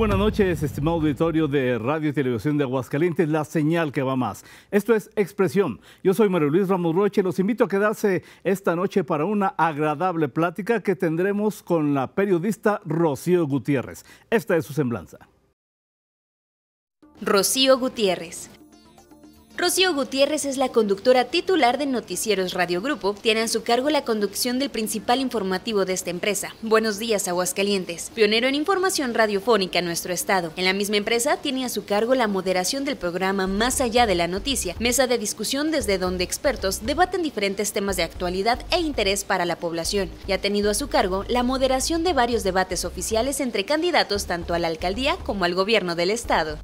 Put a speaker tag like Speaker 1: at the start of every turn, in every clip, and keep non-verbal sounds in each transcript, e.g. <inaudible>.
Speaker 1: buenas noches, estimado auditorio de Radio y Televisión de Aguascalientes, la señal que va más. Esto es Expresión. Yo soy Mario Luis Ramos Roche y los invito a quedarse esta noche para una agradable plática que tendremos con la periodista Rocío Gutiérrez. Esta es su semblanza.
Speaker 2: Rocío Gutiérrez, Rocío Gutiérrez es la conductora titular de Noticieros Radio Grupo. Tiene a su cargo la conducción del principal informativo de esta empresa. Buenos días, Aguascalientes. Pionero en información radiofónica en nuestro estado. En la misma empresa tiene a su cargo la moderación del programa Más allá de la noticia, mesa de discusión desde donde expertos debaten diferentes temas de actualidad e interés para la población. Y ha tenido a su cargo la moderación de varios debates oficiales entre candidatos tanto a la alcaldía como al gobierno del estado.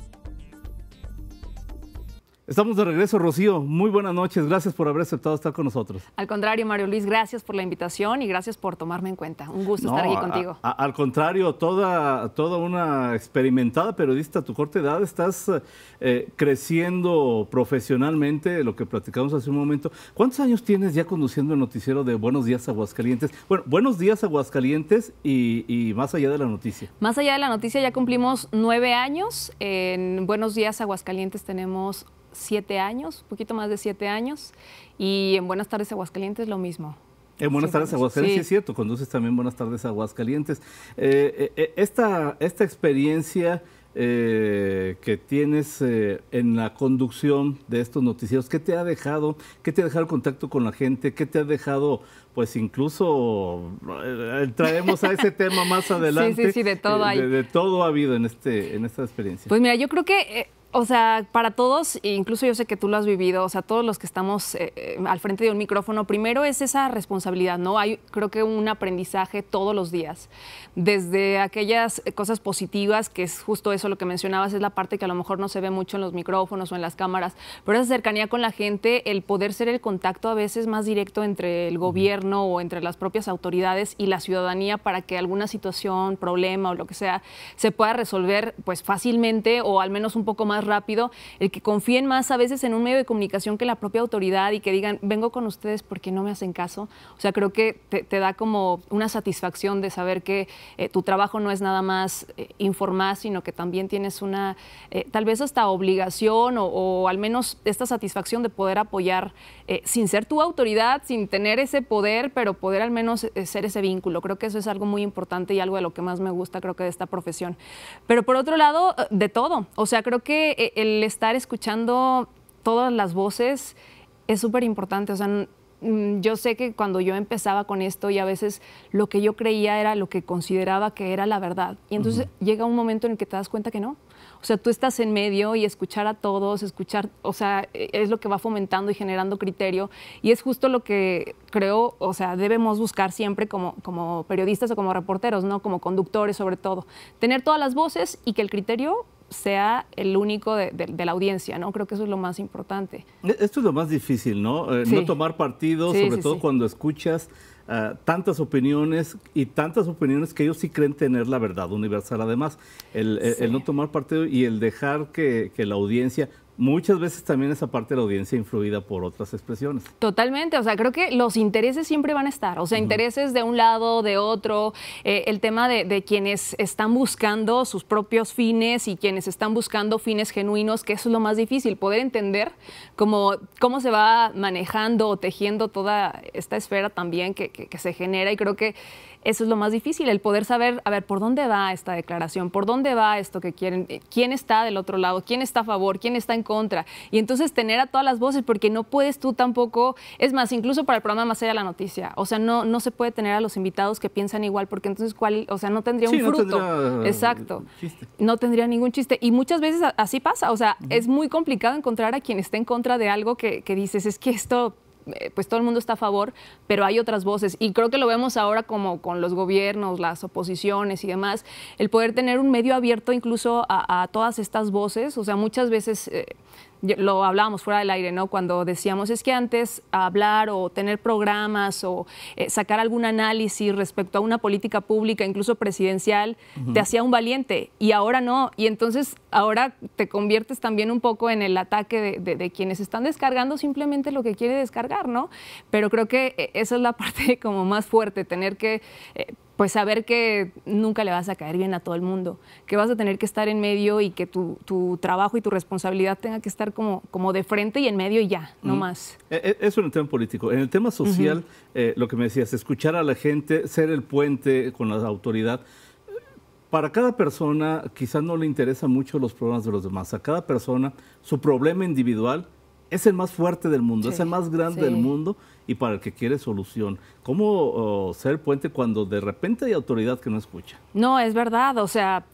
Speaker 1: Estamos de regreso, Rocío. Muy buenas noches. Gracias por haber aceptado estar con nosotros.
Speaker 2: Al contrario, Mario Luis, gracias por la invitación y gracias por tomarme en cuenta. Un gusto estar aquí contigo.
Speaker 1: al contrario, toda, toda una experimentada periodista a tu corta edad, estás eh, creciendo profesionalmente, lo que platicamos hace un momento. ¿Cuántos años tienes ya conduciendo el noticiero de Buenos Días Aguascalientes? Bueno, Buenos Días Aguascalientes y, y más allá de la noticia.
Speaker 2: Más allá de la noticia, ya cumplimos nueve años. En Buenos Días Aguascalientes tenemos siete años, un poquito más de siete años, y en Buenas tardes Aguascalientes lo mismo. En Buenas tardes Aguascalientes, sí. es
Speaker 1: cierto, conduces también Buenas tardes Aguascalientes. Eh, eh, eh, esta, esta experiencia que tienes en la conducción de estos noticieros, ¿qué te ha dejado? ¿Qué te ha dejado el contacto con la gente? ¿Qué te ha dejado pues incluso traemos a ese tema más adelante. <laughs> Sí, sí, sí, de todo hay. De, todo ha habido en, este, en esta experiencia. Pues
Speaker 2: mira, yo creo que o sea, para todos, e incluso yo sé que tú lo has vivido, o sea, todos los que estamos eh, eh, al frente de un micrófono, primero es esa responsabilidad, ¿no? Hay, creo que un aprendizaje todos los días, desde aquellas cosas positivas, que es justo eso lo que mencionabas, es la parte que a lo mejor no se ve mucho en los micrófonos o en las cámaras, pero esa cercanía con la gente, el poder ser el contacto a veces más directo entre el gobierno o entre las propias autoridades y la ciudadanía para que alguna situación, problema o lo que sea, se pueda resolver pues fácilmente o al menos un poco más rápido, el que confíen más a veces en un medio de comunicación que la propia autoridad y que digan, vengo con ustedes porque no me hacen caso. O sea, creo que te, da como una satisfacción de saber que eh, tu trabajo no es nada más eh, informar, sino que también tienes una, eh, tal vez hasta obligación o, o, al menos esta satisfacción de poder apoyar sin ser tu autoridad, sin tener ese poder, pero poder al menos ser ese vínculo. Creo que eso es algo muy importante y algo de lo que más me gusta, creo que de esta profesión. Pero por otro lado, de todo. O sea, creo que eh, el estar escuchando todas las voces es súper importante. O sea, mm, yo sé que cuando yo empezaba con esto y a veces lo que yo creía era lo que consideraba que era la verdad. Y entonces llega un momento en el que te das cuenta que no. O sea, tú estás en medio y escuchar a todos, escuchar, o sea, e, es lo que va fomentando y generando criterio. Y es justo lo que creo, o sea, debemos buscar siempre como, como periodistas o como reporteros, ¿no? Como conductores sobre todo. Tener todas las voces y que el criterio sea el único de, la audiencia, ¿no? Creo que eso es lo más importante.
Speaker 1: E, esto es lo más difícil, ¿no? Eh, no tomar partido, sobre todo cuando escuchas ah, tantas opiniones y tantas opiniones que ellos sí creen tener la verdad universal. Además, el, no tomar partido y el dejar que la audiencia muchas veces también esa parte de la audiencia influida por otras expresiones.
Speaker 2: Totalmente, o sea, creo que los intereses siempre van a estar, o sea, intereses de un lado, de otro, eh, el tema de, quienes están buscando sus propios fines y quienes están buscando fines genuinos, que eso es lo más difícil, poder entender cómo, cómo se va manejando o tejiendo toda esta esfera también que se genera y creo que eso es lo más difícil, el poder saber, a ver, por dónde va esta declaración, por dónde va esto que quieren, quién está del otro lado, quién está a favor, quién está en contra. Y entonces tener a todas las voces, porque no puedes tú tampoco, es más, incluso para el programa Más allá la noticia, o sea, no, no se puede tener a los invitados que piensan igual, porque entonces, ¿cuál? O sea, no tendría un fruto. Eh, Exacto. No tendría ningún chiste. Y muchas veces así pasa, o sea, es muy complicado encontrar a quien esté en contra de algo que, que dices, es que esto eh, pues todo el mundo está a favor, pero hay otras voces. Y creo que lo vemos ahora como con los gobiernos, las oposiciones y demás, el poder tener un medio abierto incluso a, todas estas voces. O sea, muchas veces... Eh, lo hablábamos fuera del aire, ¿no? Cuando decíamos, es que antes hablar o tener programas o eh, sacar algún análisis respecto a una política pública, incluso presidencial, te hacía un valiente y ahora no. Y entonces ahora te conviertes también un poco en el ataque de, quienes están descargando simplemente lo que quiere descargar, ¿no? Pero creo que eh, esa es la <laughs> parte como más fuerte, tener que eh, pues saber que nunca le vas a caer bien a todo el mundo, que vas a tener que estar en medio y que tu, trabajo y tu responsabilidad tenga que estar como, como de frente y en medio y ya, no mm. más.
Speaker 1: E, e, Eso en el tema político. En el tema social, eh, lo que me decías, escuchar a la gente, ser el puente con la autoridad. Para cada persona quizás no le interesan mucho los problemas de los demás. A cada persona su problema individual es el más fuerte del mundo, es el más grande del mundo y para el que quiere solución. ¿Cómo oh, ser puente cuando de repente hay autoridad que no escucha?
Speaker 2: No, es verdad, o sea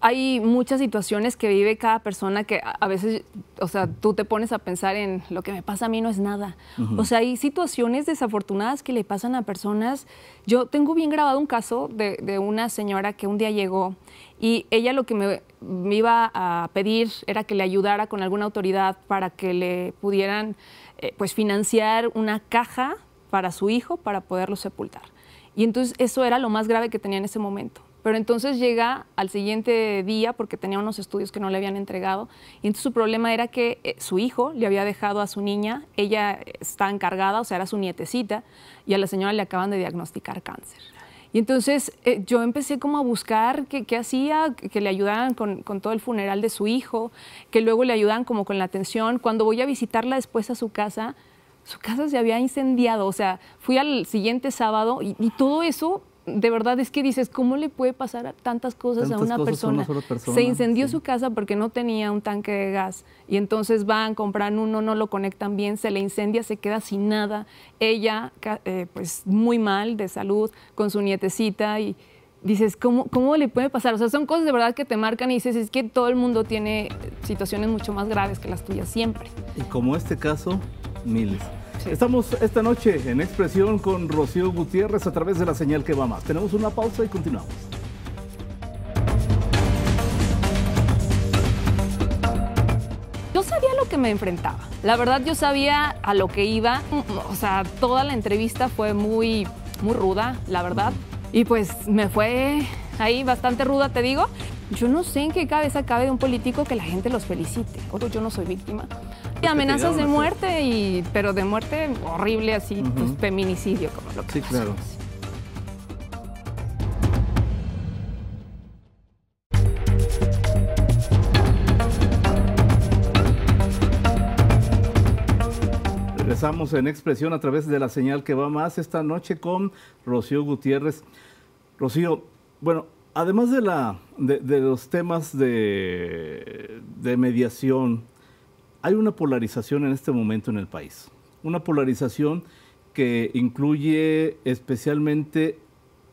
Speaker 2: hay muchas situaciones que vive cada persona que a veces, o sea, tú te pones a pensar en lo que me pasa a mí no es nada. O sea, hay situaciones desafortunadas que le pasan a personas. Yo tengo bien grabado un caso de, una señora que un día llegó y ella lo que me, iba a pedir era que le ayudara con alguna autoridad para que le pudieran eh, pues, financiar una caja para su hijo para poderlo sepultar. Y entonces eso era lo más grave que tenía en ese momento. Pero entonces llega al siguiente día porque tenía unos estudios que no le habían entregado. Y entonces su problema era que eh, su hijo le había dejado a su niña, ella está encargada, o sea, era su nietecita, y a la señora le acaban de diagnosticar cáncer. Y entonces eh, yo empecé como a buscar qué, hacía, que le ayudaran con, todo el funeral de su hijo, que luego le ayudan como con la atención. Cuando voy a visitarla después a su casa, su casa se había incendiado, o sea, fui al siguiente sábado y todo eso de verdad es que dices, ¿cómo le puede pasar tantas cosas a una persona? Se incendió su casa porque no tenía un tanque de gas y entonces van, compran uno, no lo conectan bien, se le incendia, se queda sin nada. Ella, eh, pues muy mal de salud, con su nietecita y dices, ¿cómo, ¿cómo le puede pasar? O sea, son cosas de verdad que te marcan y dices, es que todo el mundo tiene situaciones mucho más graves que las tuyas siempre.
Speaker 1: Y como este caso, miles. Estamos esta noche en expresión con Rocío Gutiérrez a través de la señal que va más. Tenemos una pausa y continuamos.
Speaker 2: Yo sabía lo que me enfrentaba. La verdad yo sabía a lo que iba. O sea, toda la entrevista fue muy, muy ruda, la verdad. Y pues me fue ahí bastante ruda, te digo. Yo no sé en qué cabeza cabe de un político que la gente los felicite. Otro, yo no soy víctima. Y amenazas de muerte, y, pero de muerte horrible, así, pues, feminicidio, como
Speaker 1: lo que Sí, claro. Regresamos en expresión a través de la señal que va más esta noche con Rocío Gutiérrez. Rocío, bueno, además de, los temas de, de, mediación, hay una polarización en este momento en el país. Una polarización que incluye especialmente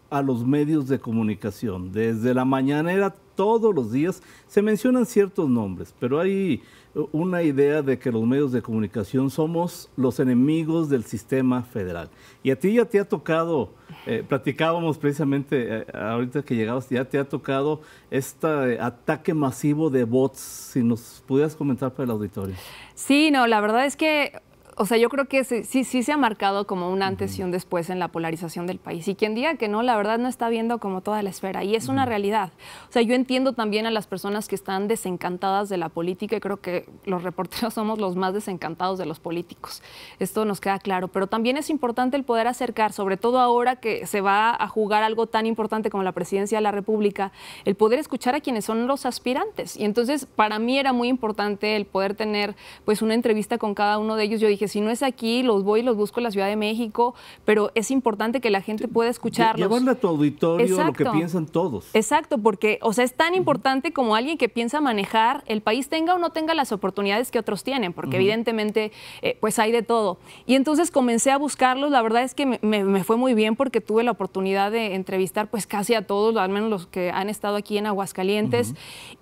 Speaker 1: a los medios de comunicación. Desde la mañanera todos los días se mencionan ciertos nombres, pero hay eh, una idea de que los medios de comunicación somos los enemigos del sistema federal. Y a ti ya te ha tocado, eh, platicábamos precisamente eh, ahorita que llegabas, ya te ha tocado este ataque masivo de bots, si nos pudieras comentar para el auditorio.
Speaker 2: Sí, no, la verdad es que o sea, yo creo que sí, sí, se ha marcado como un antes y un después en la polarización del país. Y quien diga que no, la verdad no está viendo como toda la esfera. Y es una realidad. O sea, yo entiendo también a las personas que están desencantadas de la política y creo que los reporteros <laughs> somos los más desencantados de los políticos. Esto nos queda claro. Pero también es importante el poder acercar, sobre todo ahora que se va a jugar algo tan importante como la presidencia de la República, el poder escuchar a quienes son los aspirantes. Y entonces, para mí era muy importante el poder tener pues una entrevista con cada uno de ellos. Yo dije, si no es aquí, los voy y los busco en la Ciudad de México, pero es importante que la gente pueda escucharlos. Llevarle a
Speaker 1: tu auditorio lo que piensan todos.
Speaker 2: Exacto, porque, o sea, es tan importante como alguien que piensa manejar el país tenga o no tenga las oportunidades que otros tienen, porque evidentemente, eh, pues hay de todo. Y entonces comencé a buscarlos, la verdad es que me, fue muy bien porque tuve la oportunidad de entrevistar pues casi a todos, al menos los que han estado aquí en Aguascalientes.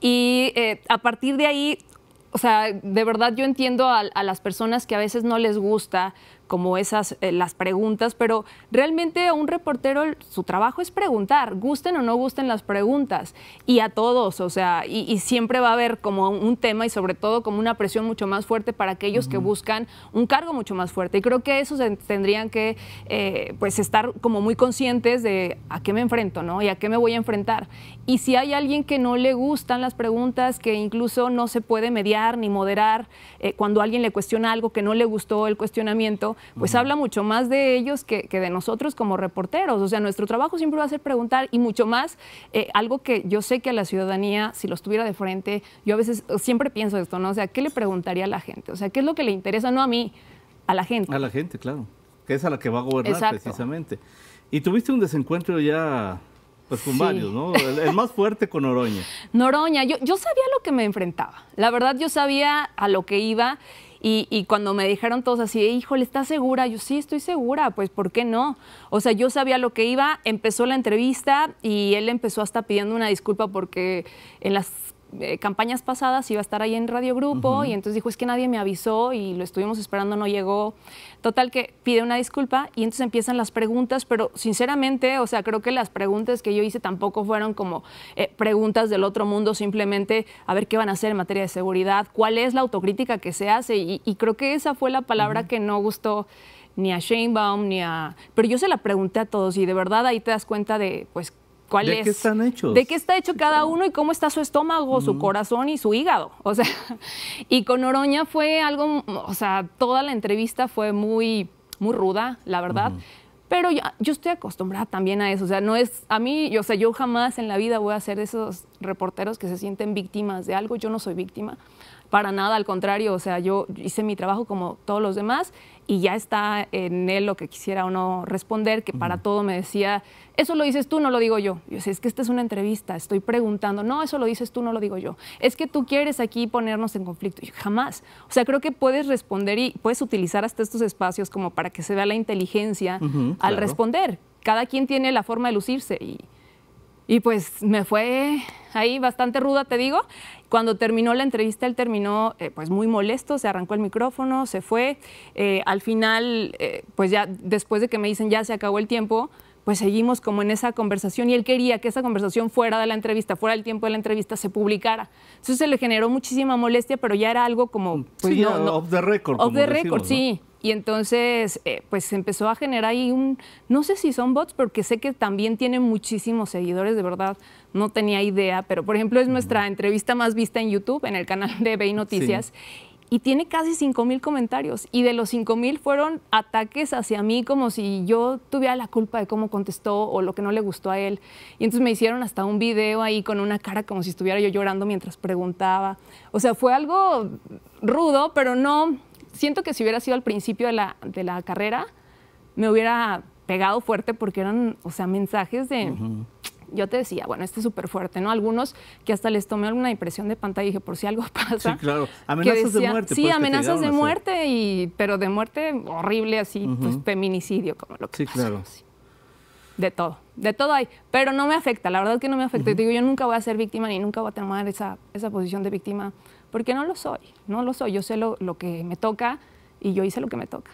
Speaker 2: Y eh, a partir de ahí o sea, de verdad yo entiendo a, a, las personas que a veces no les gusta como esas eh, las preguntas, pero realmente a un reportero su trabajo es preguntar, gusten o no gusten las preguntas, y a todos, o sea, y, siempre va a haber como un tema y sobre todo como una presión mucho más fuerte para aquellos que buscan un cargo mucho más fuerte. Y creo que esos tendrían que eh, pues estar como muy conscientes de a qué me enfrento, ¿no? Y a qué me voy a enfrentar. Y si hay alguien que no le gustan las preguntas, que incluso no se puede mediar ni moderar, eh, cuando alguien le cuestiona algo que no le gustó el cuestionamiento, pues habla mucho más de ellos que, de nosotros como reporteros. O sea, nuestro trabajo siempre va a ser preguntar y mucho más eh, algo que yo sé que a la ciudadanía, si los tuviera de frente, yo a veces siempre pienso esto, ¿no? O sea, ¿qué le preguntaría a la gente? O sea, ¿qué es lo que le interesa? No a mí,
Speaker 1: a la gente. A la gente, claro. Que es a la que va a gobernar precisamente. Y tuviste un desencuentro ya pues con varios, ¿no? El, más fuerte con Noroña.
Speaker 2: <laughs> Noroña, yo, yo sabía lo que me enfrentaba. La verdad, yo sabía a lo que iba y, cuando me dijeron todos así, híjole, ¿estás segura? Yo sí, estoy segura, pues ¿por qué no? O sea, yo sabía lo que iba, empezó la entrevista y él empezó hasta pidiendo una disculpa porque en las eh, campañas pasadas iba a estar ahí en Radio Grupo y entonces dijo, es que nadie me avisó y lo estuvimos esperando, no llegó. Total que pide una disculpa y entonces empiezan las preguntas, pero sinceramente, o sea, creo que las preguntas que yo hice tampoco fueron como eh, preguntas del otro mundo, simplemente a ver qué van a hacer en materia de seguridad, cuál es la autocrítica que se hace y, creo que esa fue la palabra que no gustó ni a Shane Baum, ni a... Pero yo se la pregunté a todos y de verdad ahí te das cuenta de, pues, ¿De qué están hechos? ¿De qué está hecho cada uno y cómo está su estómago, su corazón y su hígado? <laughs> O sea, y con Oroña fue algo, o sea, toda la entrevista fue muy, muy ruda, la verdad. Pero yo, yo, estoy acostumbrada también a eso. O sea, no es. A mí, yo, o sea, yo jamás en la vida voy a ser de esos reporteros que se sienten víctimas de algo. Yo no soy víctima. Para nada, al contrario, o sea, yo hice mi trabajo como todos los demás y ya está en él lo que quisiera o no responder, que para todo me decía, eso lo dices tú, no lo digo yo. Yo sé, es que esta es una entrevista, estoy preguntando, no, eso lo dices tú, no lo digo yo. Es que tú quieres aquí ponernos en conflicto. Yo, jamás. O sea, creo que puedes responder y puedes utilizar hasta estos espacios como para que se vea la inteligencia al responder. Cada quien tiene la forma de lucirse y y pues me fue ahí bastante ruda, te digo. Cuando terminó la entrevista, él terminó eh, pues muy molesto, se arrancó el micrófono, se fue. Eh, al final, eh, pues ya después de que me dicen ya se acabó el tiempo, pues seguimos como en esa conversación y él quería que esa conversación fuera de la entrevista, fuera del tiempo de la entrevista, se publicara. Entonces se le generó muchísima molestia, pero ya era algo como... Pues, sí, no, off
Speaker 1: the record. Off the record, sí.
Speaker 2: Y entonces, eh, pues se empezó a generar ahí un, no sé si son bots, porque sé que también tiene muchísimos seguidores, de verdad, no tenía idea, pero por ejemplo es nuestra entrevista más vista en YouTube, en el canal de Ve Noticias. y tiene casi 5000 mil comentarios. Y de los 5000 mil fueron ataques hacia mí como si yo tuviera la culpa de cómo contestó o lo que no le gustó a él. Y entonces me hicieron hasta un video ahí con una cara como si estuviera yo llorando mientras preguntaba. O sea, fue algo rudo, pero no siento que si hubiera sido al principio de la, carrera, me hubiera pegado fuerte porque eran, o sea, mensajes de... Yo te decía, bueno, este es súper fuerte, ¿no? Algunos que hasta les tomé alguna impresión de pantalla y dije, por si algo <laughs> pasa. Sí, claro. Amenazas de muerte. Sí, pues, amenazas de muerte, y, pero de muerte horrible, así, pues feminicidio, como lo que Sí, claro. De todo, de todo hay, pero no me afecta, la verdad que no me afecta. Digo, yo nunca voy a ser víctima ni nunca voy a tomar esa, esa posición de víctima porque no lo soy, no lo soy. Yo sé lo, lo que me toca y yo hice lo que me toca.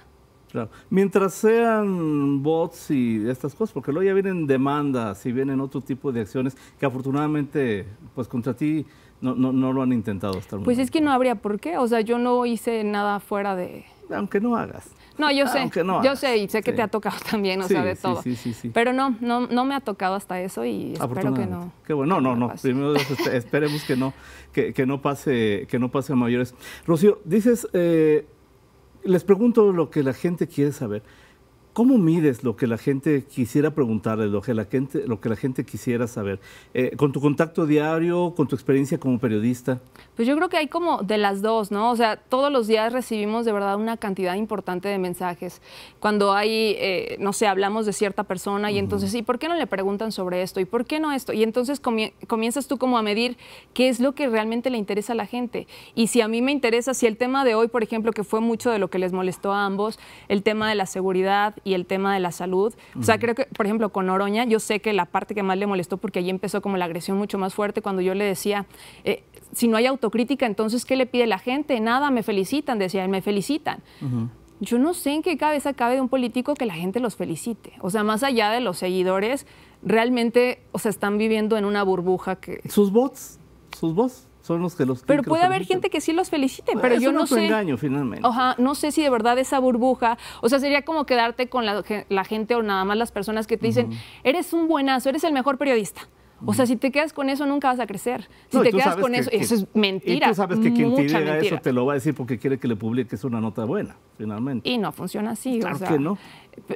Speaker 1: Claro. Mientras sean bots y estas cosas, porque luego ya vienen demandas y vienen otro tipo de acciones que afortunadamente, pues contra ti no, no, no lo han intentado hasta el Pues
Speaker 2: es que no habría por qué, o sea, yo no hice nada fuera de... Aunque no hagas. No, yo sé, yo sé y sé que te ha tocado <laughs> también, o sea, de todo. Pero no, no, no me ha tocado hasta eso y espero que no.
Speaker 1: Qué bueno, no, no, no. Primero esperemos que no, que, no pase, que no pase a mayores. Rocío, dices, eh, les pregunto lo que la gente quiere saber. ¿Cómo mides lo que la gente quisiera preguntarle, lo que la gente, lo que la gente quisiera saber? Eh, ¿Con tu contacto diario, con tu experiencia como periodista?
Speaker 2: Pues yo creo que hay como de las dos, ¿no? O sea, todos los días recibimos de verdad una cantidad importante de mensajes. Cuando hay, eh, no sé, hablamos de cierta persona y entonces, ¿y por qué no le preguntan sobre esto? ¿Y por qué no esto? Y entonces comienzas tú como a medir qué es lo que realmente le interesa a la gente. Y si a mí me interesa, si el tema de hoy, por ejemplo, que fue mucho de lo que les molestó a ambos, el tema de la seguridad el tema de la salud. O sea, creo que, por ejemplo, con Oroña, yo sé que la parte que más le molestó, porque allí empezó como la agresión mucho más fuerte, cuando yo le decía, eh, si no hay autocrítica, entonces, ¿qué le pide la gente? Nada, me felicitan, decía me felicitan. yo no sé en qué cabeza cabe de un político que la gente los felicite. O sea, más allá de los seguidores, realmente o sea, están viviendo en una burbuja que...
Speaker 1: Sus bots, sus bots son los que los Pero
Speaker 2: puede haber gente que sí los felicite, pero yo no sé. engaño finalmente. Ajá, no sé si de verdad esa burbuja, o sea, sería como quedarte con la, gente o nada más las personas que te dicen, "Eres un buenazo, eres el mejor periodista." O sea, si te quedas con eso, nunca vas a crecer. Si te quedas con eso, eso es mentira. Y tú sabes que quien te diga mentira. eso te
Speaker 1: lo va a decir porque quiere que le publiques una nota buena, finalmente.
Speaker 2: Y no funciona así. Claro o sea, que no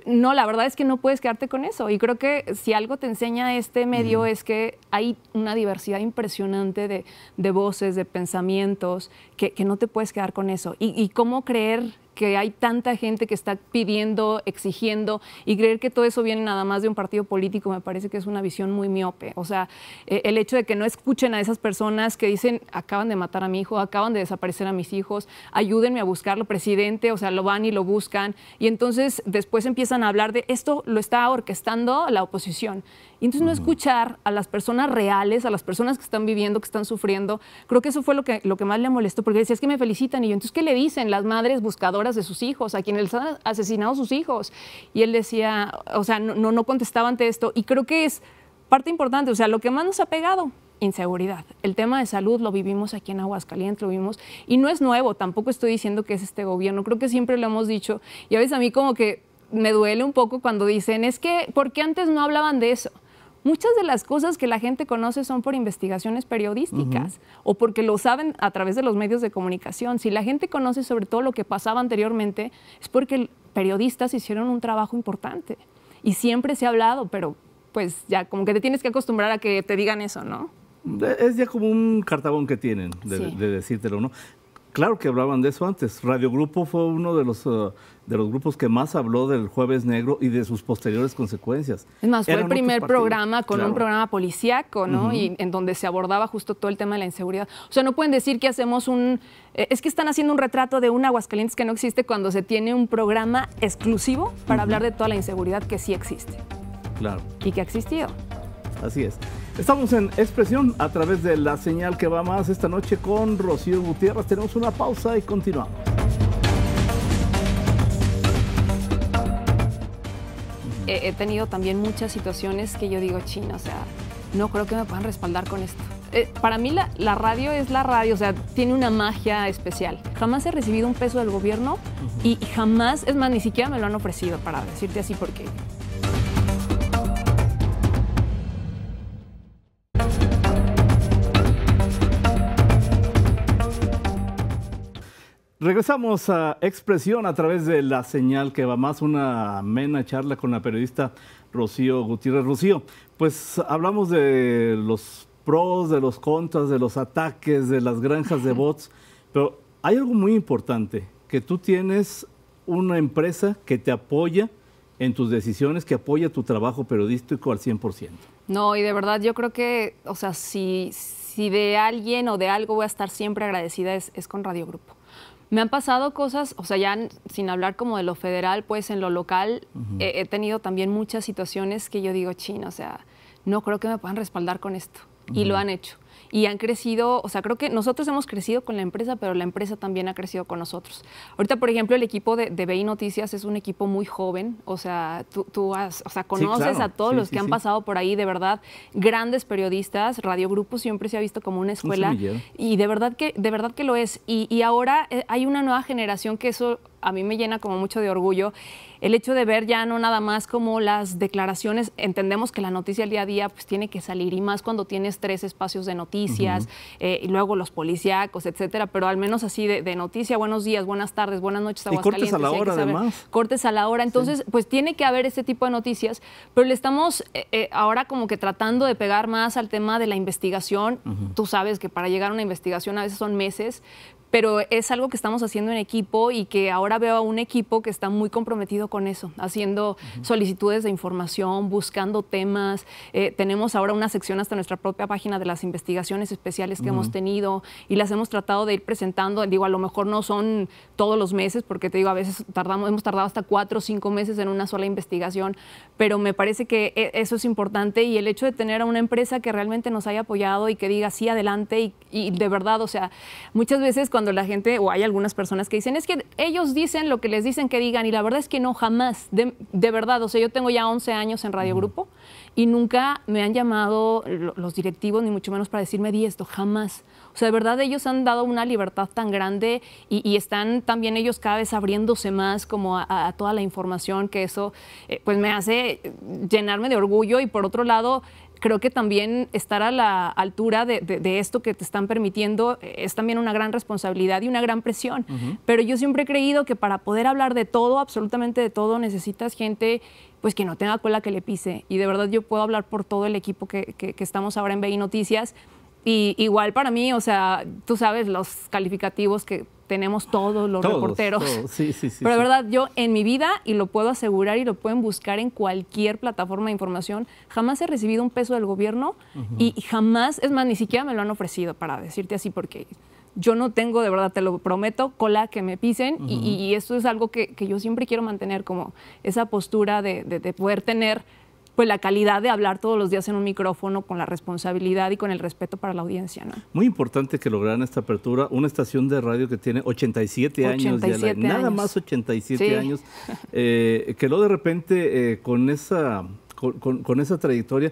Speaker 2: no, la verdad es que no puedes quedarte con eso. Y creo que si algo te enseña este medio mm. es que hay una diversidad impresionante de, voces, de pensamientos, que, no te puedes quedar con eso. y cómo creer que hay tanta gente que está pidiendo, exigiendo, y creer que todo eso viene nada más de un partido político me parece que es una visión muy miope. O sea, eh, el hecho de que no escuchen a esas personas que dicen, acaban de matar a mi hijo, acaban de desaparecer a mis hijos, ayúdenme a buscarlo, presidente, o sea, lo van y lo buscan, y entonces después empiezan a hablar de esto lo está orquestando la oposición. Y entonces no escuchar a las personas reales, a las personas que están viviendo, que están sufriendo, creo que eso fue lo que, más le molestó, porque decía, es que me felicitan y yo, entonces, ¿qué le dicen las madres buscadoras de sus hijos, a quienes les han asesinado sus hijos? Y él decía, o sea, no, no contestaba ante esto. Y creo que es parte importante, o sea, lo que más nos ha pegado, inseguridad. El tema de salud lo vivimos aquí en Aguascalientes, lo vivimos. y no es nuevo, tampoco estoy diciendo que es este gobierno, creo que siempre lo hemos dicho, y a veces a mí como que me duele un poco cuando dicen, es que, ¿por qué antes no hablaban de eso? Muchas de las cosas que la gente conoce son por investigaciones periodísticas o porque lo saben a través de los medios de comunicación. Si la gente conoce sobre todo lo que pasaba anteriormente, es porque periodistas hicieron un trabajo importante. Y siempre se ha hablado, pero pues ya como que te tienes que acostumbrar a que te digan eso, ¿no?
Speaker 1: Es ya como un cartabón que tienen de decírtelo, ¿no? Claro que hablaban de eso antes. Radio Grupo fue uno de los, eh, de los grupos que más habló del Jueves Negro y de sus posteriores consecuencias. Es más, fue el primer programa con un
Speaker 2: programa policíaco, ¿no? Y en donde se abordaba justo todo el tema de la inseguridad. O sea, no pueden decir que hacemos un. Eh, es que están haciendo un retrato de un Aguascalientes que no existe cuando se tiene un programa exclusivo para hablar de toda la inseguridad que sí existe. Claro. Y que ha existido.
Speaker 1: Así es. Estamos en Expresión a través de la señal que va más esta noche con Rocío Gutiérrez. Tenemos una pausa y continuamos.
Speaker 2: He tenido también muchas situaciones que yo digo, chino, o sea, no creo que me puedan respaldar con esto. Eh, para mí la, radio es la radio, o sea, tiene una magia especial. Jamás he recibido un peso del gobierno y jamás, es más, ni siquiera me lo han ofrecido, para decirte así, porque
Speaker 1: Regresamos a Expresión a través de la señal que va más, una amena charla con la periodista Rocío Gutiérrez. Rocío, pues hablamos de los pros, de los contras, de los ataques, de las granjas de bots, pero hay algo muy importante, que tú tienes una empresa que te apoya en tus decisiones, que apoya tu trabajo periodístico al 100%.
Speaker 2: No, y de verdad yo creo que, o sea, si, si de alguien o de algo voy a estar siempre agradecida es con Radio Grupo. Me han pasado cosas, o sea, ya sin hablar como de lo federal, pues en lo local he tenido también muchas situaciones que yo digo, chino, o sea, no creo que me puedan respaldar con esto. Y lo han hecho y han crecido, o sea, creo que nosotros hemos crecido con la empresa, pero la empresa también ha crecido con nosotros. Ahorita, por ejemplo, el equipo de, de BI Noticias es un equipo muy joven, o sea, tú, tú o sea, conoces a todos los que han pasado por ahí, de verdad, grandes periodistas, Radio Grupo siempre se ha visto como una escuela y de verdad que, de verdad que lo es. Y, y ahora eh, hay una nueva generación que eso a mí me llena como mucho de orgullo el hecho de ver ya no nada más como las declaraciones, entendemos que la noticia el día a día pues tiene que salir y más cuando tienes tres espacios de noticias noticias, eh, y luego los policíacos, etcétera, pero al menos así de, noticia, buenos días, buenas tardes, buenas noches, Aguascalientes. cortes a la hora, además. Cortes a la hora, entonces, pues tiene que haber este tipo de noticias, pero le estamos eh, eh, ahora como que tratando de pegar más al tema de la investigación. Tú sabes que para llegar a una investigación a veces son meses, pero es algo que estamos haciendo en equipo y que ahora veo a un equipo que está muy comprometido con eso, haciendo solicitudes de información, buscando temas. Eh, tenemos ahora una sección hasta nuestra propia página de las investigaciones especiales que hemos tenido y las hemos tratado de ir presentando. Digo, a lo mejor no son todos los meses, porque te digo, a veces tardamos, hemos tardado hasta cuatro o cinco meses en una sola investigación, pero me parece que e, eso es importante y el hecho de tener a una empresa que realmente nos haya apoyado y que diga sí, adelante y, y de verdad, o sea, muchas veces cuando cuando la gente, o hay algunas personas que dicen, es que ellos dicen lo que les dicen que digan, y la verdad es que no, jamás, de, verdad, o sea, yo tengo ya 11 años en Radio Grupo y nunca me han llamado los directivos, ni mucho menos para decirme, di esto, jamás. O sea, de verdad ellos han dado una libertad tan grande y, están también ellos cada vez abriéndose más como a, toda la información que eso, eh, pues me hace llenarme de orgullo y por otro lado, creo que también estar a la altura de, esto que te están permitiendo es también una gran responsabilidad y una gran presión. Pero yo siempre he creído que para poder hablar de todo, absolutamente de todo, necesitas gente pues que no tenga cola que le pise. Y de verdad yo puedo hablar por todo el equipo que, estamos ahora en BI Noticias. Y igual para mí, o sea, tú sabes los calificativos que tenemos todos los reporteros. <laughs>
Speaker 1: Pero de verdad,
Speaker 2: yo en mi vida, y lo puedo asegurar y lo pueden buscar en cualquier plataforma de información, jamás he recibido un peso del gobierno y jamás, es más, ni siquiera me lo han ofrecido, para decirte así, porque yo no tengo, de verdad, te lo prometo, cola que me pisen y, esto es algo que, que, yo siempre quiero mantener, como esa postura de, de, de poder tener pues la calidad de hablar todos los días en un micrófono con la responsabilidad y con el respeto para la audiencia.
Speaker 1: Muy importante que lograran esta apertura, una estación de radio que tiene 87, años, nada más 87 años, eh, que lo de repente eh, con, esa, con esa trayectoria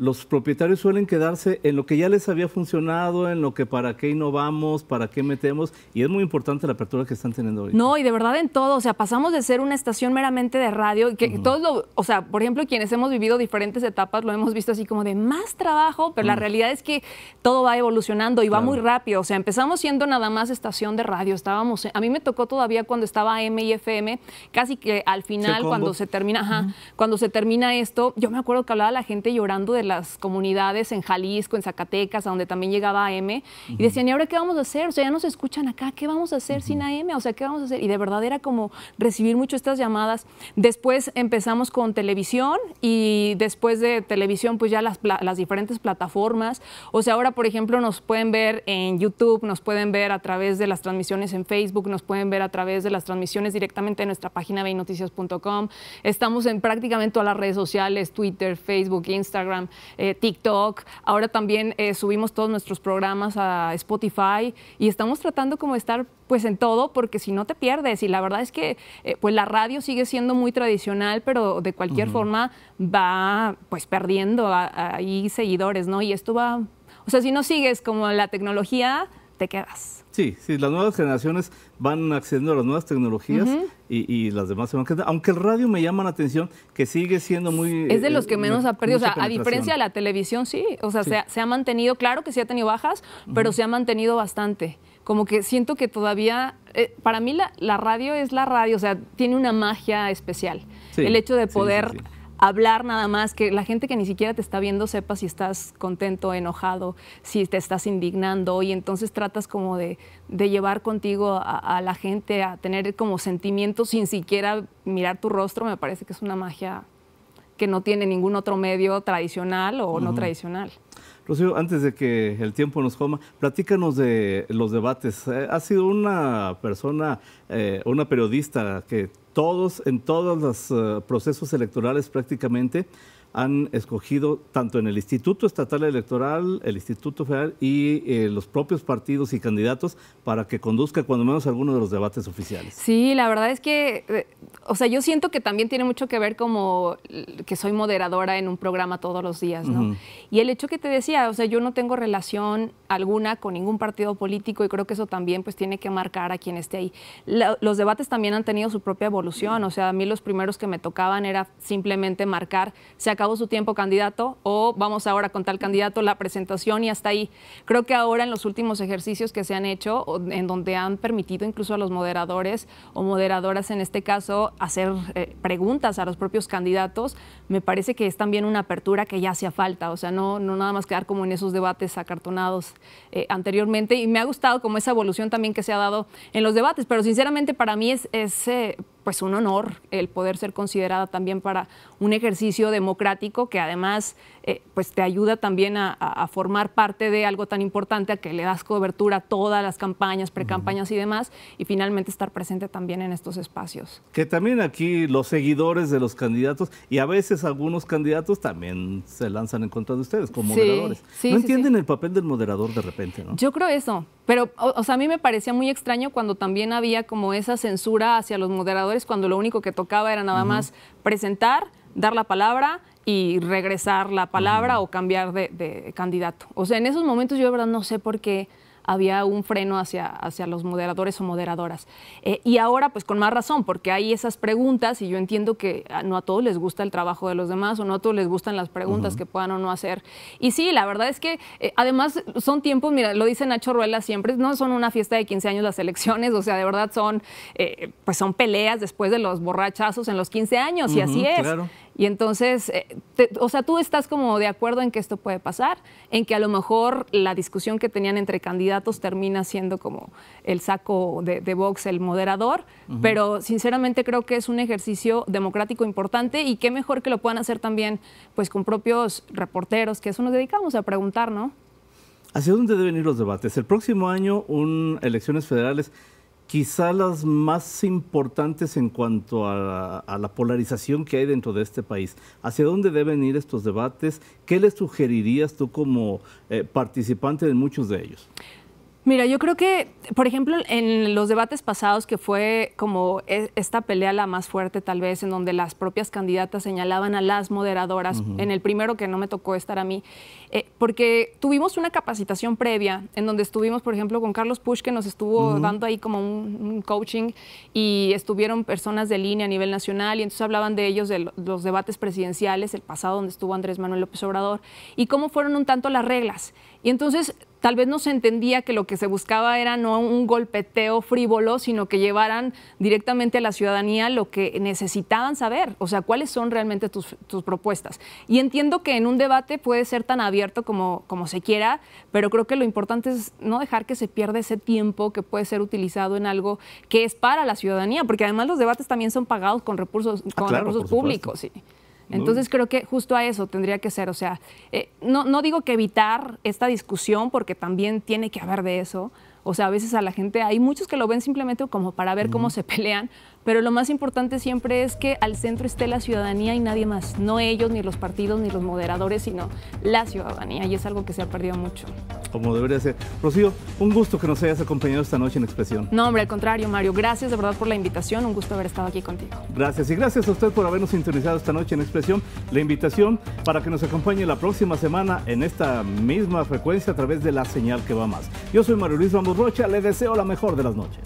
Speaker 1: los propietarios suelen quedarse en lo que ya les había funcionado, en lo que para qué innovamos, para qué metemos, y es muy importante la apertura que están teniendo hoy. No,
Speaker 2: y de verdad en todo, o sea, pasamos de ser una estación meramente de radio, que todos lo, o sea, por ejemplo, quienes hemos vivido diferentes etapas lo hemos visto así como de más trabajo, pero la mm. realidad es que todo va evolucionando y va muy rápido, o sea, empezamos siendo nada más estación de radio, estábamos, a mí me tocó todavía cuando estaba MIFM, y casi que al final, cuando se termina, ajá, cuando se termina esto, yo me acuerdo que hablaba la gente llorando de las comunidades en Jalisco, en Zacatecas, a donde también llegaba AM, y decían, ¿y ahora qué vamos a hacer? O sea, ya nos escuchan acá, ¿qué vamos a hacer sin AM? O sea, ¿qué vamos a hacer? Y de verdad era como recibir mucho estas llamadas. Después empezamos con televisión y después de televisión, pues ya las, las diferentes plataformas. O sea, ahora, por ejemplo, nos pueden ver en YouTube, nos pueden ver a través de las transmisiones en Facebook, nos pueden ver a través de las transmisiones directamente en nuestra página veinoticias.com Estamos en prácticamente todas las redes sociales, Twitter, Facebook, Instagram. Eh, TikTok, ahora también eh, subimos todos nuestros programas a Spotify y estamos tratando como de estar pues en todo porque si no te pierdes y la verdad es que eh, pues la radio sigue siendo muy tradicional pero de cualquier forma va pues perdiendo ahí seguidores, ¿no? Y esto va, o sea, si no sigues como la tecnología, te quedas.
Speaker 1: Sí, sí, las nuevas generaciones van accediendo a las nuevas tecnologías y, las demás se van quedando. Aunque el radio me llama la atención que sigue siendo muy... Es de los que eh, menos ha perdido. O sea, a diferencia de la
Speaker 2: televisión, sí. O sea, Se, ha, mantenido, claro que sí ha tenido bajas, pero se ha mantenido bastante. Como que siento que todavía, eh, para mí la, radio es la radio, o sea, tiene una magia especial. el hecho de poder hablar nada más, que la gente que ni siquiera te está viendo sepa si estás contento, enojado, si te estás indignando y entonces tratas como de, llevar contigo a, la gente a tener como sentimientos sin siquiera mirar tu rostro, me parece que es una magia que no tiene ningún otro medio tradicional o no tradicional.
Speaker 1: Rocío, antes de que el tiempo nos coma, platícanos de los debates. Eh, ha sido una persona, eh, una periodista que todos, en todos los eh, procesos electorales prácticamente, han escogido tanto en el Instituto Estatal Electoral, el Instituto Federal y eh, los propios partidos y candidatos para que conduzca cuando menos alguno de los debates oficiales.
Speaker 2: Sí, la verdad es que, eh, o sea, yo siento que también tiene mucho que ver como que soy moderadora en un programa todos los días, ¿no? Y el hecho que te decía, o sea, yo no tengo relación alguna con ningún partido político y creo que eso también pues tiene que marcar a quien esté ahí. los debates también han tenido su propia evolución, o sea, a mí los primeros que me tocaban era simplemente marcar, sea, acabó su tiempo candidato o vamos ahora con tal candidato, la presentación y hasta ahí. Creo que ahora en los últimos ejercicios que se han hecho, en donde han permitido incluso a los moderadores o moderadoras en este caso hacer eh, preguntas a los propios candidatos, me parece que es también una apertura que ya hacía falta, o sea, no, no nada más quedar como en esos debates acartonados eh, anteriormente y me ha gustado como esa evolución también que se ha dado en los debates, pero sinceramente para mí es... Eh, pues un honor el poder ser considerada también para un ejercicio democrático que además eh, pues te ayuda también a, formar parte de algo tan importante a que le das cobertura a todas las campañas, precampañas y demás, y finalmente estar presente también en estos espacios.
Speaker 1: Que también aquí los seguidores de los candidatos y a veces algunos candidatos también se lanzan en contra de ustedes como moderadores. no entienden el papel del moderador de repente, Yo
Speaker 2: creo eso, pero a mí me parecía muy extraño cuando también había como esa censura hacia los moderadores cuando lo único que tocaba era nada más presentar, dar la palabra y regresar la palabra o cambiar de, candidato. O sea, en esos momentos yo de verdad no sé por qué había un freno hacia, hacia los moderadores o moderadoras. Eh, y ahora, pues con más razón, porque hay esas preguntas y yo entiendo que no a todos les gusta el trabajo de los demás o no a todos les gustan las preguntas que puedan o no hacer. Y sí, la verdad es que eh, además son tiempos, mira, lo dice Nacho Ruela siempre, no son una fiesta de 15 años las elecciones, o sea, de verdad son, eh, pues son peleas después de los borrachazos en los 15 años y así es. Y entonces, eh, o sea, tú estás como de acuerdo en que esto puede pasar, en que a lo mejor la discusión que tenían entre candidatos termina siendo como el saco de, Vox, el moderador, pero sinceramente creo que es un ejercicio democrático importante y qué mejor que lo puedan hacer también pues con propios reporteros, que eso nos dedicamos a preguntar, ¿no?
Speaker 1: ¿Hacia dónde deben ir los debates? El próximo año, un, elecciones federales quizá las más importantes en cuanto a, la polarización que hay dentro de este país. ¿Hacia dónde deben ir estos debates? ¿Qué les sugerirías tú como eh, participante de muchos de ellos?
Speaker 2: Mira, yo creo que, por ejemplo, en los debates pasados, que fue como e, esta pelea la más fuerte tal vez, en donde las propias candidatas señalaban a las moderadoras, en el primero que no me tocó estar a mí, eh, porque tuvimos una capacitación previa, en donde estuvimos, por ejemplo, con Carlos Push, que nos estuvo dando ahí como un, un, coaching, y estuvieron personas de línea a nivel nacional, y entonces hablaban de ellos, de los debates presidenciales, el pasado donde estuvo Andrés Manuel López Obrador, y cómo fueron un tanto las reglas. Y entonces tal vez no se entendía que lo que se buscaba era no un golpeteo frívolo, sino que llevaran directamente a la ciudadanía lo que necesitaban saber, o sea, cuáles son realmente tus, propuestas. Y entiendo que en un debate puede ser tan abierto como, como se quiera, pero creo que lo importante es no dejar que se pierda ese tiempo que puede ser utilizado en algo que es para la ciudadanía, porque además los debates también son pagados con recursos, ah, con recursos públicos. Sí. Entonces creo que justo a eso tendría que ser, o sea, eh, no, no digo que evitar esta discusión porque también tiene que haber de eso, o sea, a veces a la gente, hay muchos que lo ven simplemente como para ver cómo se <laughs> pelean, pero lo más importante siempre es que al centro esté la ciudadanía y nadie más, no ellos, ni los partidos, ni los moderadores, sino la ciudadanía, y es algo que se ha perdido mucho.
Speaker 1: Como debería ser. Rocío, un gusto que nos hayas acompañado esta noche en Expresión.
Speaker 2: No, hombre, al contrario, Mario, gracias de verdad por la invitación, un gusto haber estado aquí contigo.
Speaker 1: Gracias, y gracias a usted por habernos sintonizado esta noche en Expresión. La invitación para que nos acompañe la próxima semana en esta misma frecuencia a través de la señal que va más. Yo soy Mario Luis Ramos Rocha, le deseo la mejor de las noches.